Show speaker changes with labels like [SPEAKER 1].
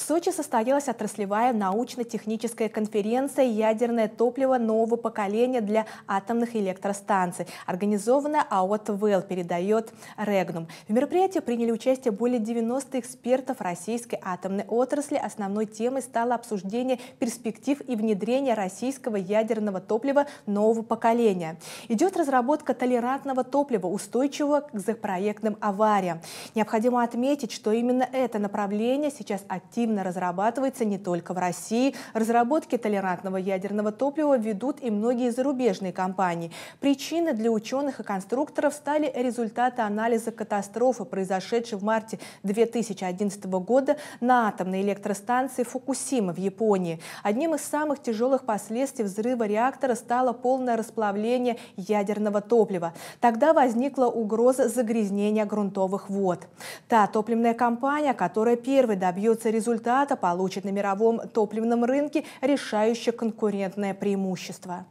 [SPEAKER 1] В Сочи состоялась отраслевая научно-техническая конференция «Ядерное топливо нового поколения для атомных электростанций», организованная АО «ТВЛ», передает «Регнум». В мероприятии приняли участие более 90 экспертов российской атомной отрасли. Основной темой стало обсуждение перспектив и внедрения российского ядерного топлива нового поколения. Идет разработка толерантного топлива, устойчивого к запроектным авариям. Необходимо отметить, что именно это направление сейчас активно активно разрабатывается не только в России. Разработки толерантного ядерного топлива ведут и многие зарубежные компании. Причины для ученых и конструкторов стали результаты анализа катастрофы, произошедшей в марте 2011 года на атомной электростанции Фукусима в Японии. Одним из самых тяжелых последствий взрыва реактора стало полное расплавление ядерного топлива. Тогда возникла угроза загрязнения грунтовых вод. Та топливная компания, которая первой добьется результата, результата получит на мировом топливном рынке решающее конкурентное преимущество.